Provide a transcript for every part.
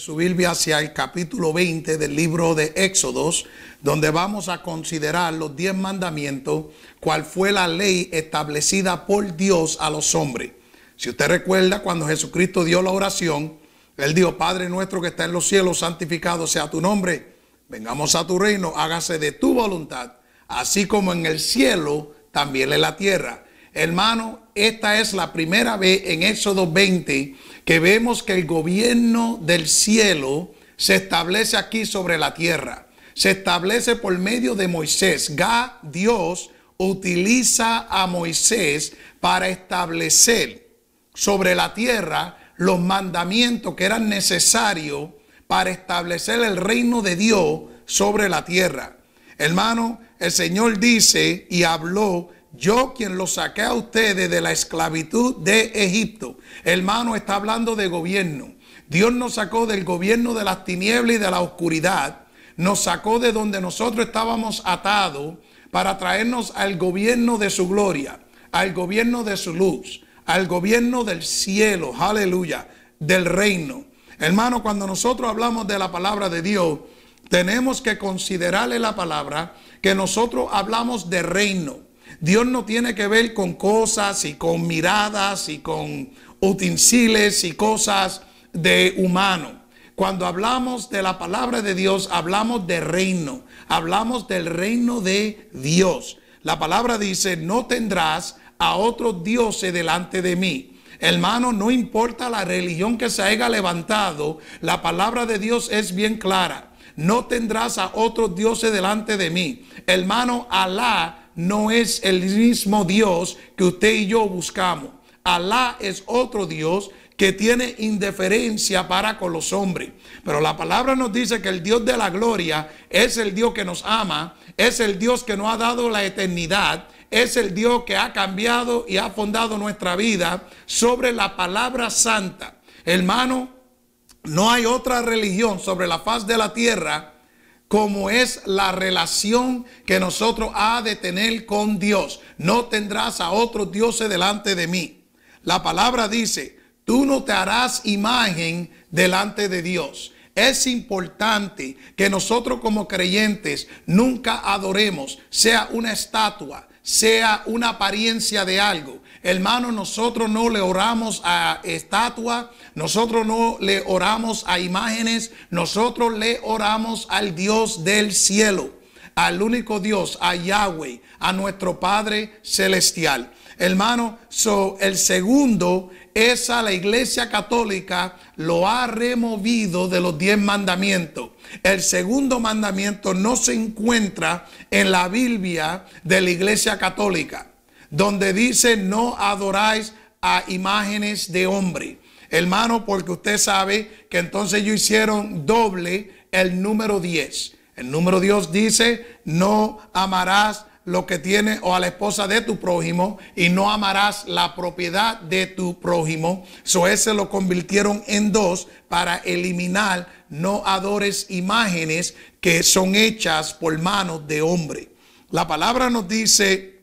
su hacia el capítulo 20 del libro de Éxodos, donde vamos a considerar los diez mandamientos, cuál fue la ley establecida por Dios a los hombres. Si usted recuerda, cuando Jesucristo dio la oración, Él dijo, Padre nuestro que está en los cielos, santificado sea tu nombre, vengamos a tu reino, hágase de tu voluntad, así como en el cielo, también en la tierra. Hermano, esta es la primera vez en Éxodo 20 que vemos que el gobierno del cielo se establece aquí sobre la tierra. Se establece por medio de Moisés. Ga, Dios, utiliza a Moisés para establecer sobre la tierra los mandamientos que eran necesarios para establecer el reino de Dios sobre la tierra. Hermano, el Señor dice y habló yo quien los saqué a ustedes de la esclavitud de Egipto. Hermano, está hablando de gobierno. Dios nos sacó del gobierno de las tinieblas y de la oscuridad. Nos sacó de donde nosotros estábamos atados para traernos al gobierno de su gloria, al gobierno de su luz, al gobierno del cielo, aleluya, del reino. Hermano, cuando nosotros hablamos de la palabra de Dios, tenemos que considerarle la palabra que nosotros hablamos de reino. Dios no tiene que ver con cosas y con miradas y con utensilios y cosas de humano. Cuando hablamos de la palabra de Dios, hablamos de reino, hablamos del reino de Dios. La palabra dice, no tendrás a otro dioses delante de mí. Hermano, no importa la religión que se haya levantado, la palabra de Dios es bien clara. No tendrás a otro dioses delante de mí. Hermano, Alá no es el mismo Dios que usted y yo buscamos. Alá es otro Dios que tiene indiferencia para con los hombres. Pero la palabra nos dice que el Dios de la gloria es el Dios que nos ama, es el Dios que nos ha dado la eternidad, es el Dios que ha cambiado y ha fundado nuestra vida sobre la palabra santa. Hermano, no hay otra religión sobre la faz de la tierra como es la relación que nosotros ha de tener con Dios. No tendrás a otros dioses delante de mí. La palabra dice, tú no te harás imagen delante de Dios. Es importante que nosotros como creyentes nunca adoremos, sea una estatua, sea una apariencia de algo. Hermano, nosotros no le oramos a estatua nosotros no le oramos a imágenes, nosotros le oramos al Dios del cielo, al único Dios, a Yahweh, a nuestro Padre celestial. Hermano, so, el segundo es a la iglesia católica lo ha removido de los diez mandamientos. El segundo mandamiento no se encuentra en la Biblia de la iglesia católica donde dice no adoráis a imágenes de hombre. Hermano, porque usted sabe que entonces ellos hicieron doble el número 10. El número Dios dice, no amarás lo que tiene o a la esposa de tu prójimo y no amarás la propiedad de tu prójimo. So ese lo convirtieron en dos para eliminar no adores imágenes que son hechas por manos de hombre. La palabra nos dice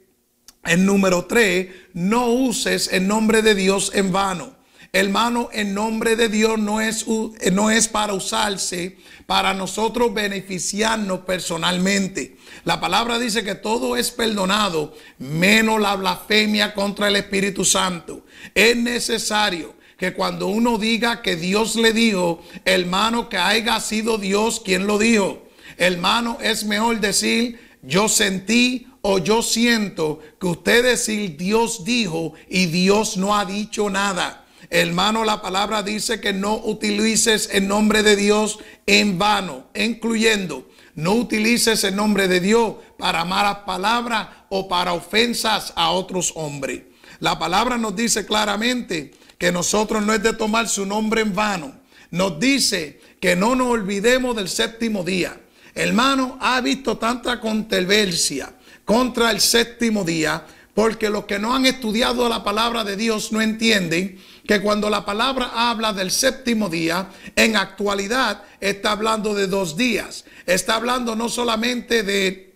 el número tres, no uses el nombre de Dios en vano. Hermano, el nombre de Dios no es, eh, no es para usarse, para nosotros beneficiarnos personalmente. La palabra dice que todo es perdonado, menos la blasfemia contra el Espíritu Santo. Es necesario que cuando uno diga que Dios le dijo, hermano, que haya sido Dios quien lo dijo. Hermano, es mejor decir, yo sentí, o yo siento que usted decir Dios dijo y Dios no ha dicho nada. Hermano, la palabra dice que no utilices el nombre de Dios en vano, incluyendo no utilices el nombre de Dios para malas palabras o para ofensas a otros hombres. La palabra nos dice claramente que nosotros no es de tomar su nombre en vano. Nos dice que no nos olvidemos del séptimo día. Hermano, ha visto tanta controversia, contra el séptimo día, porque los que no han estudiado la palabra de Dios no entienden que cuando la palabra habla del séptimo día, en actualidad está hablando de dos días. Está hablando no solamente de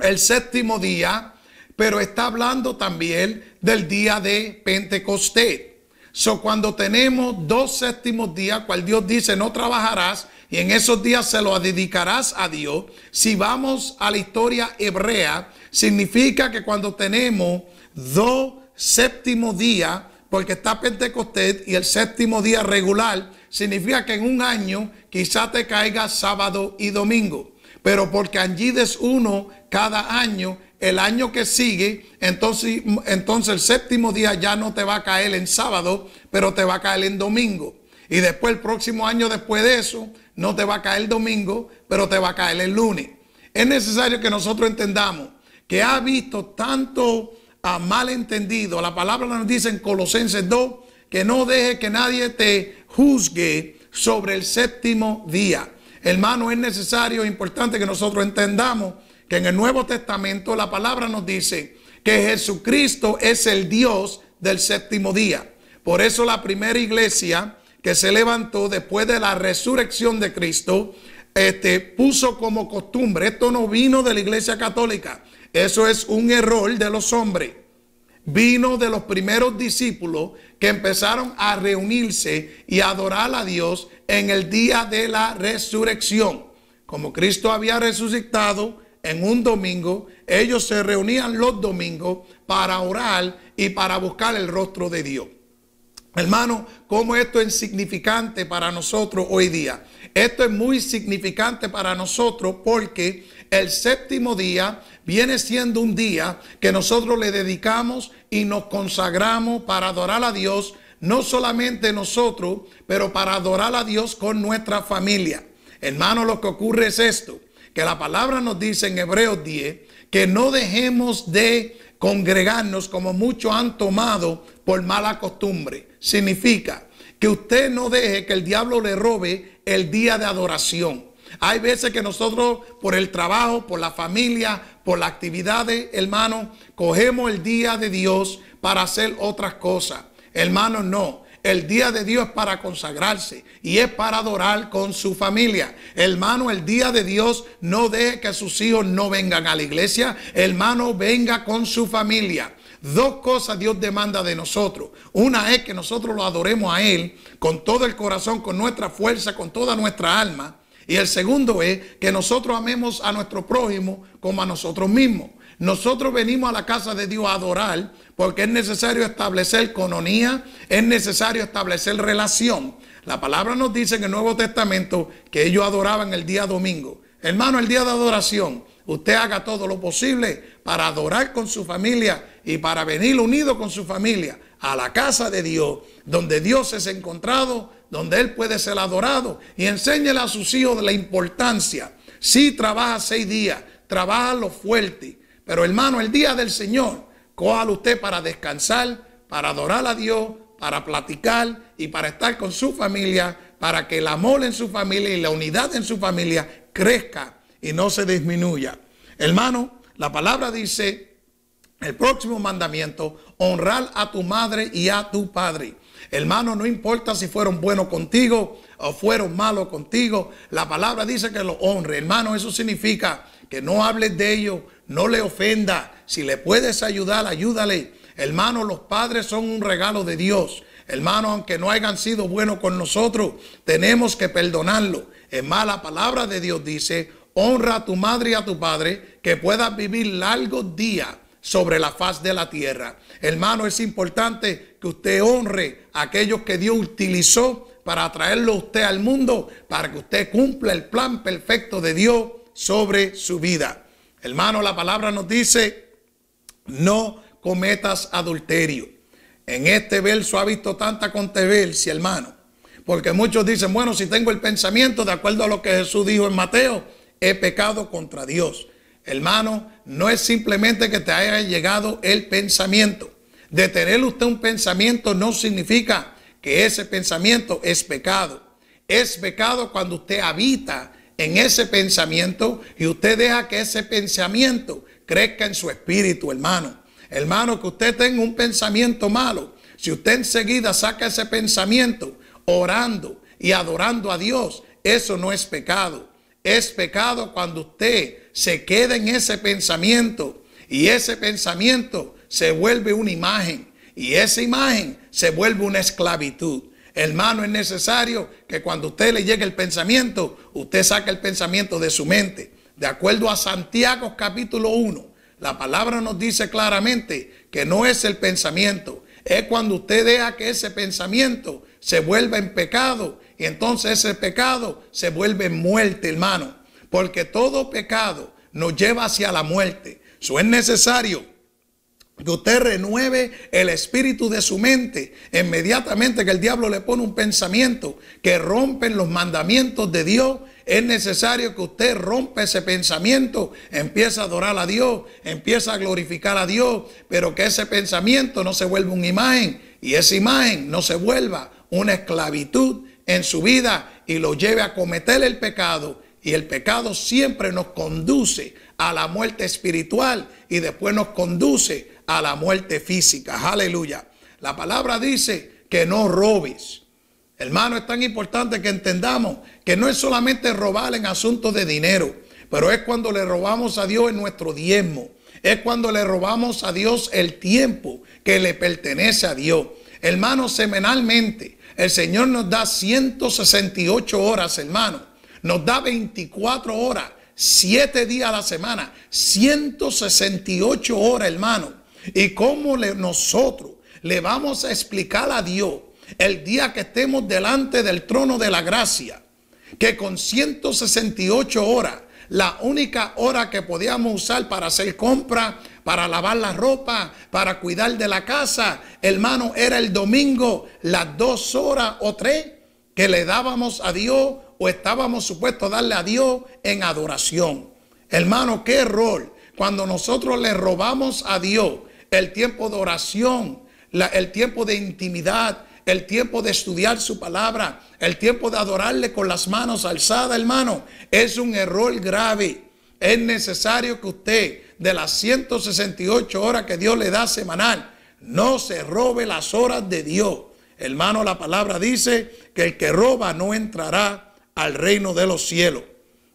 el séptimo día, pero está hablando también del día de Pentecostés. So, cuando tenemos dos séptimos días, cual Dios dice no trabajarás, y en esos días se lo dedicarás a Dios. Si vamos a la historia hebrea, significa que cuando tenemos dos séptimos días, porque está Pentecostés y el séptimo día regular, significa que en un año quizá te caiga sábado y domingo. Pero porque allí es uno cada año, el año que sigue, entonces, entonces el séptimo día ya no te va a caer en sábado, pero te va a caer en domingo. Y después el próximo año después de eso, no te va a caer el domingo, pero te va a caer el lunes. Es necesario que nosotros entendamos que ha visto tanto malentendido. La palabra nos dice en Colosenses 2 que no deje que nadie te juzgue sobre el séptimo día. Hermano, es necesario, e importante que nosotros entendamos que en el Nuevo Testamento la palabra nos dice que Jesucristo es el Dios del séptimo día. Por eso la primera iglesia que se levantó después de la resurrección de Cristo, este, puso como costumbre, esto no vino de la iglesia católica, eso es un error de los hombres vino de los primeros discípulos que empezaron a reunirse y adorar a Dios en el día de la resurrección. Como Cristo había resucitado, en un domingo, ellos se reunían los domingos para orar y para buscar el rostro de Dios. Hermano, ¿cómo esto es significante para nosotros hoy día? Esto es muy significante para nosotros porque el séptimo día viene siendo un día que nosotros le dedicamos y nos consagramos para adorar a Dios, no solamente nosotros, pero para adorar a Dios con nuestra familia. Hermano, lo que ocurre es esto que la palabra nos dice en Hebreos 10, que no dejemos de congregarnos como muchos han tomado por mala costumbre. Significa que usted no deje que el diablo le robe el día de adoración. Hay veces que nosotros por el trabajo, por la familia, por las actividades, hermano, cogemos el día de Dios para hacer otras cosas. Hermano, no. El día de Dios es para consagrarse y es para adorar con su familia. Hermano, el día de Dios no deje que sus hijos no vengan a la iglesia. Hermano, venga con su familia. Dos cosas Dios demanda de nosotros. Una es que nosotros lo adoremos a Él con todo el corazón, con nuestra fuerza, con toda nuestra alma. Y el segundo es que nosotros amemos a nuestro prójimo como a nosotros mismos. Nosotros venimos a la casa de Dios a adorar porque es necesario establecer cononía, es necesario establecer relación. La palabra nos dice en el Nuevo Testamento que ellos adoraban el día domingo. Hermano, el día de adoración, usted haga todo lo posible para adorar con su familia y para venir unido con su familia a la casa de Dios, donde Dios es encontrado, donde Él puede ser adorado. Y enséñele a sus hijos la importancia. Si trabaja seis días, trabaja lo fuerte, pero hermano, el día del Señor, coja usted para descansar, para adorar a Dios, para platicar y para estar con su familia, para que el amor en su familia y la unidad en su familia crezca y no se disminuya. Hermano, la palabra dice, el próximo mandamiento, honrar a tu madre y a tu padre. Hermano, no importa si fueron buenos contigo o fueron malos contigo, la palabra dice que los honre. Hermano, eso significa que no hables de ellos, no le ofenda. Si le puedes ayudar, ayúdale. Hermano, los padres son un regalo de Dios. Hermano, aunque no hayan sido buenos con nosotros, tenemos que perdonarlo. Es la palabra de Dios dice, honra a tu madre y a tu padre, que puedas vivir largos días sobre la faz de la tierra. Hermano, es importante que usted honre a aquellos que Dios utilizó para atraerlo a usted al mundo, para que usted cumpla el plan perfecto de Dios sobre su vida. Hermano, la palabra nos dice, no cometas adulterio. En este verso ha visto tanta controversia, hermano, porque muchos dicen, bueno, si tengo el pensamiento de acuerdo a lo que Jesús dijo en Mateo, he pecado contra Dios. Hermano, no es simplemente que te haya llegado el pensamiento. De tener usted un pensamiento no significa que ese pensamiento es pecado. Es pecado cuando usted habita en ese pensamiento y usted deja que ese pensamiento crezca en su espíritu, hermano. Hermano, que usted tenga un pensamiento malo. Si usted enseguida saca ese pensamiento orando y adorando a Dios, eso no es pecado. Es pecado cuando usted se queda en ese pensamiento y ese pensamiento se vuelve una imagen y esa imagen se vuelve una esclavitud. Hermano, es necesario que cuando usted le llegue el pensamiento, usted saque el pensamiento de su mente. De acuerdo a Santiago capítulo 1, la palabra nos dice claramente que no es el pensamiento, es cuando usted deja que ese pensamiento se vuelva en pecado y entonces ese pecado se vuelve en muerte, hermano, porque todo pecado nos lleva hacia la muerte. Eso es necesario que usted renueve el espíritu de su mente. Inmediatamente que el diablo le pone un pensamiento que rompen los mandamientos de Dios, es necesario que usted rompa ese pensamiento, empieza a adorar a Dios, empieza a glorificar a Dios, pero que ese pensamiento no se vuelva una imagen y esa imagen no se vuelva una esclavitud en su vida y lo lleve a cometer el pecado. Y el pecado siempre nos conduce a la muerte espiritual y después nos conduce a la muerte física. Aleluya. La palabra dice que no robes. Hermano, es tan importante que entendamos que no es solamente robar en asuntos de dinero, pero es cuando le robamos a Dios en nuestro diezmo. Es cuando le robamos a Dios el tiempo que le pertenece a Dios. Hermano, semanalmente el Señor nos da 168 horas, hermano. Nos da 24 horas, 7 días a la semana, 168 horas, hermano ¿Y cómo nosotros le vamos a explicar a Dios el día que estemos delante del trono de la gracia? Que con 168 horas, la única hora que podíamos usar para hacer compra, para lavar la ropa, para cuidar de la casa, hermano, era el domingo, las dos horas o tres que le dábamos a Dios o estábamos supuestos a darle a Dios en adoración. Hermano, qué error cuando nosotros le robamos a Dios el tiempo de oración, el tiempo de intimidad, el tiempo de estudiar su palabra, el tiempo de adorarle con las manos alzadas, hermano, es un error grave. Es necesario que usted, de las 168 horas que Dios le da semanal, no se robe las horas de Dios. Hermano, la palabra dice que el que roba no entrará al reino de los cielos.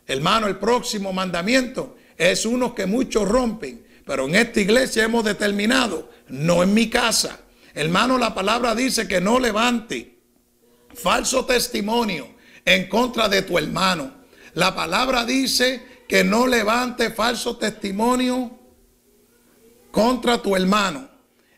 Hermano, el próximo mandamiento es uno que muchos rompen pero en esta iglesia hemos determinado, no en mi casa. Hermano, la palabra dice que no levante falso testimonio en contra de tu hermano. La palabra dice que no levante falso testimonio contra tu hermano.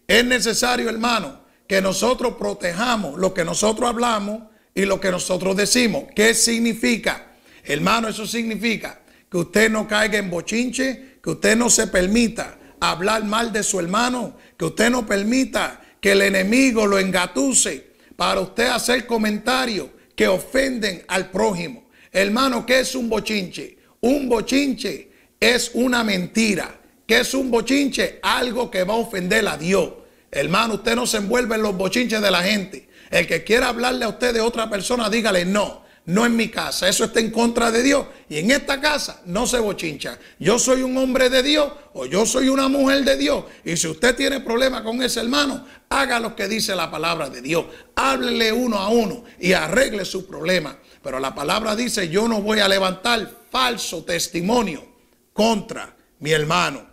Es necesario, hermano, que nosotros protejamos lo que nosotros hablamos y lo que nosotros decimos. ¿Qué significa? Hermano, eso significa que usted no caiga en bochinche, que usted no se permita hablar mal de su hermano, que usted no permita que el enemigo lo engatuse para usted hacer comentarios que ofenden al prójimo. Hermano, ¿qué es un bochinche? Un bochinche es una mentira. ¿Qué es un bochinche? Algo que va a ofender a Dios. Hermano, usted no se envuelve en los bochinches de la gente. El que quiera hablarle a usted de otra persona, dígale no no en mi casa. Eso está en contra de Dios. Y en esta casa no se bochincha. Yo soy un hombre de Dios o yo soy una mujer de Dios. Y si usted tiene problemas con ese hermano, haga lo que dice la palabra de Dios. Háblele uno a uno y arregle su problema. Pero la palabra dice, yo no voy a levantar falso testimonio contra mi hermano.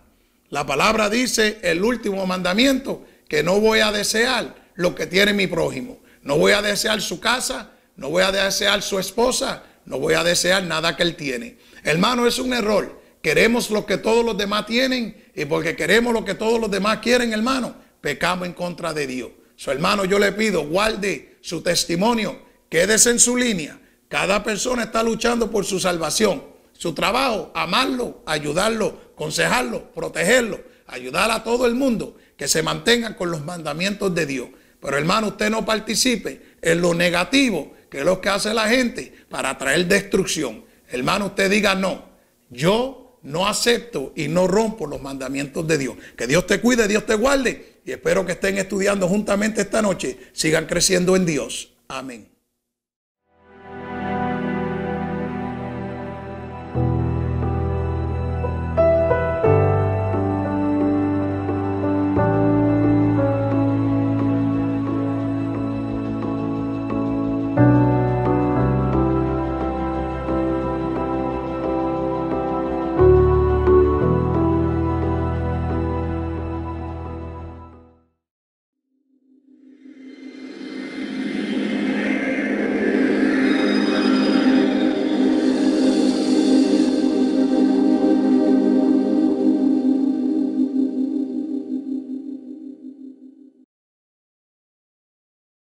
La palabra dice, el último mandamiento, que no voy a desear lo que tiene mi prójimo. No voy a desear su casa, no voy a desear su esposa, no voy a desear nada que él tiene. Hermano, es un error. Queremos lo que todos los demás tienen y porque queremos lo que todos los demás quieren, hermano, pecamos en contra de Dios. Su hermano, yo le pido, guarde su testimonio, quédese en su línea. Cada persona está luchando por su salvación, su trabajo, amarlo, ayudarlo, aconsejarlo, protegerlo, ayudar a todo el mundo que se mantenga con los mandamientos de Dios. Pero hermano, usted no participe en lo negativo que es lo que hace la gente para traer destrucción. Hermano, usted diga no. Yo no acepto y no rompo los mandamientos de Dios. Que Dios te cuide, Dios te guarde. Y espero que estén estudiando juntamente esta noche. Sigan creciendo en Dios. Amén.